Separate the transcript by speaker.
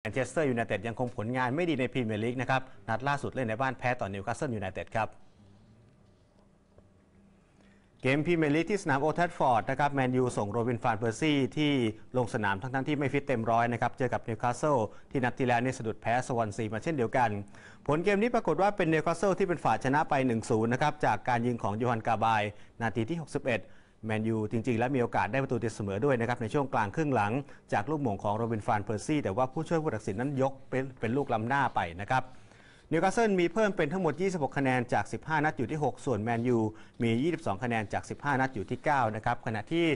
Speaker 1: แมนเชสเตอร์ยูไนเต็ดยังคงผลงานไม่ดีในพรีเมียร์ลีกนะครับนัดล่าสุด เล่นในบ้านแพ้ต่อนิวคาสเซิลยูไนเต็ดครับเกมพรีเมียร์ลีกที่สนามโอทัฟฟอร์ดนะครับแมนยูส่งโรบินฟานเพอร์ซี่ที่ลงสนามทั้งทั้งที่ไม่ฟิตเต็มร้อยนะครับเจอกับนิวคาสเซิลที่นัดที่แล้วนี่สะดุดแพ้สวอนซีมาเช่นเดียวกัน ผลเกมนี้ปรากฏว่าเป็นนิวคาสเซิลที่เป็นฝ่ายชนะไป 1-0นะครับจากการยิงของยูฮันกาบาย นาทีที่ 61แมนยู จริง ๆ แล้วมีโอกาสได้ประตูติดเสมอด้วยนะครับในช่วงกลางครึ่งหลังจากลูกหม่งของโรบินฟานเพอร์ซี่แต่ว่าผู้ช่วยผู้ตัดสินนั้นยกเป็นเป็นลูกล้ำหน้าไปนะครับนิวคาสเซิลมีเพิ่มเป็นทั้งหมด 26 คะแนนจาก 15 นัดอยู่ที่ 6 ส่วนแมนยู มี 22 คะแนนจาก 15 นัดอยู่ที่ 9 นะครับขณะที่